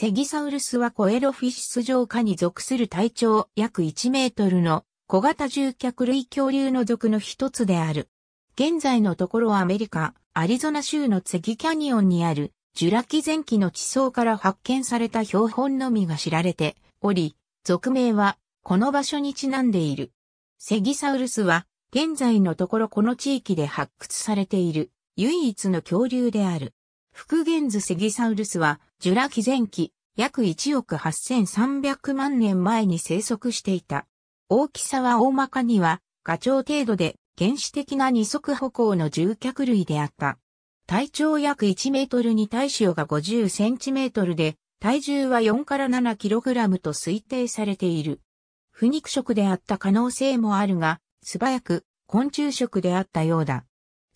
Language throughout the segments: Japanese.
セギサウルスはコエロフィシス上下に属する体長約1メートルの小型獣脚類恐竜の属の一つである。現在のところアメリカ、アリゾナ州のセギキャニオンにあるジュラ紀前期の地層から発見された標本のみが知られており、俗名はこの場所にちなんでいる。セギサウルスは現在のところこの地域で発掘されている唯一の恐竜である。復元図セギサウルスは、ジュラ紀前期、約1億8300万年前に生息していた。大きさは大まかには、ガチョウ程度で、原始的な二足歩行の獣脚類であった。体長約1メートルに対塩が50センチメートルで、体重は4から7キログラムと推定されている。不肉食であった可能性もあるが、素早く昆虫食であったようだ。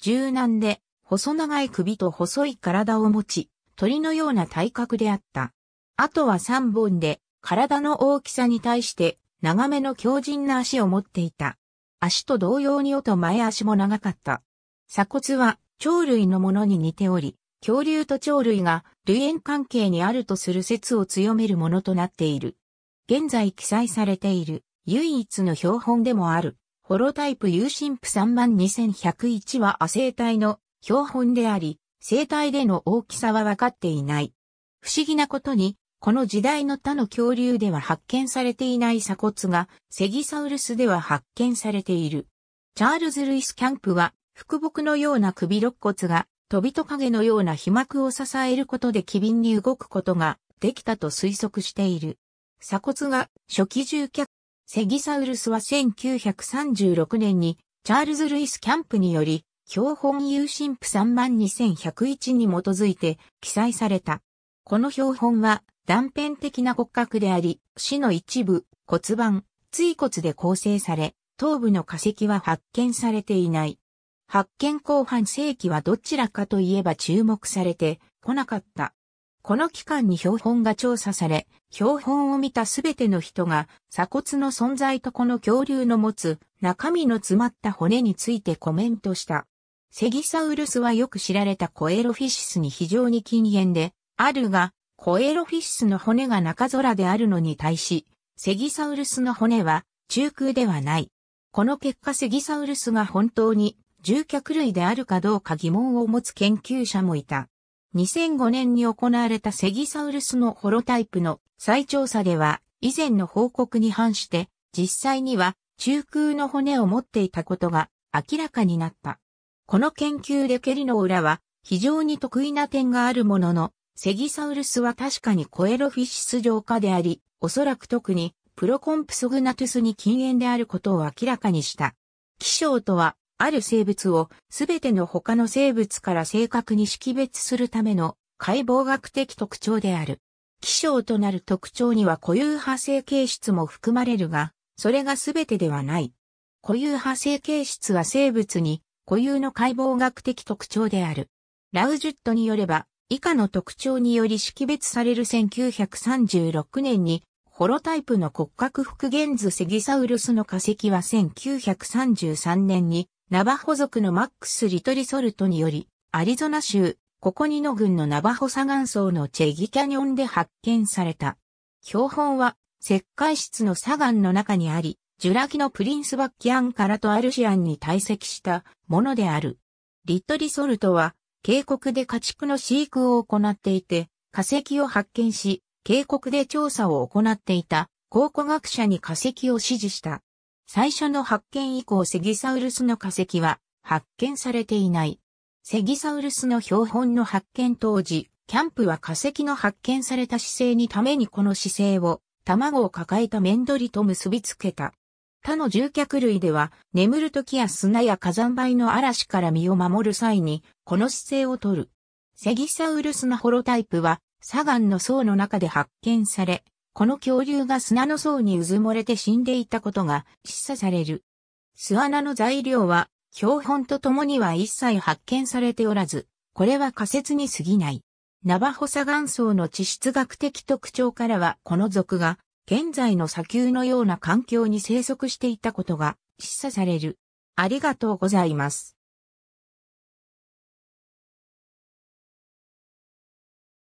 柔軟で細長い首と細い体を持ち、鳥のような体格であった。あとは3本で、体の大きさに対して長めの強靭な足を持っていた。足と同様に尾と前足も長かった。鎖骨は鳥類のものに似ており、恐竜と鳥類が類縁関係にあるとする説を強めるものとなっている。現在記載されている唯一の標本でもある、ホロタイプ有神父32101は亜生体の標本であり、生態での大きさは分かっていない。不思議なことに、この時代の他の恐竜では発見されていない鎖骨が、セギサウルスでは発見されている。チャールズ・ルイス・キャンプは、腹木のような首肋骨が、飛びと影のような皮膜を支えることで機敏に動くことができたと推測している。鎖骨が初期重脚、セギサウルスは1936年にチャールズ・ルイス・キャンプにより標本有神譜32101に基づいて記載された。この標本は断片的な骨格であり、死の一部、骨盤、椎骨で構成され、頭部の化石は発見されていない。発見後半世紀はどちらかといえば注目されてこなかった。この期間に標本が調査され、標本を見たすべての人が鎖骨の存在とこの恐竜の持つ中身の詰まった骨についてコメントした。セギサウルスはよく知られたコエロフィシスに非常に近縁で、あるが、コエロフィシスの骨が中空であるのに対し、セギサウルスの骨は中空ではない。この結果セギサウルスが本当に獣脚類であるかどうか疑問を持つ研究者もいた。2005年に行われたセギサウルスのホロタイプの再調査では、以前の報告に反して、実際には中空の骨を持っていたことが明らかになった。この研究でケリの裏は非常に得意な点があるものの、セギサウルスは確かにコエロフィシス浄化であり、おそらく特にプロコンプソグナトゥスに禁煙であることを明らかにした。気象とは、ある生物をすべての他の生物から正確に識別するための解剖学的特徴である。気象となる特徴には固有派生形質も含まれるが、それがすべてではない。固有派生形質は生物に固有の解剖学的特徴である。ラウジュットによれば、以下の特徴により識別される1936年に、ホロタイプの骨格復元図セギサウルスの化石は1933年に、ナバホ族のマックス・リトリソルトにより、アリゾナ州、ココニノ郡のナバホ砂岩層のチェギキャニオンで発見された。標本は、石灰質の砂岩の中にあり、ジュラキのプリンスバッキアンからとアルシアンに堆積したものである。リットリソルトは、渓谷で家畜の飼育を行っていて、化石を発見し、渓谷で調査を行っていた考古学者に化石を指示した。最初の発見以降セギサウルスの化石は発見されていない。セギサウルスの標本の発見当時、キャンプは化石の発見された姿勢にためにこの姿勢を卵を抱えた面取りと結びつけた。他の獣脚類では、眠る時や砂や火山灰の嵐から身を守る際に、この姿勢をとる。セギサウルスナホロタイプは、砂岩の層の中で発見され、この恐竜が砂の層にうずもれて死んでいたことが示唆される。巣穴の材料は、標本と共には一切発見されておらず、これは仮説に過ぎない。ナバホ砂岩層の地質学的特徴からはこの属が現在の砂丘のような環境に生息していたことが示唆される。ありがとうございます。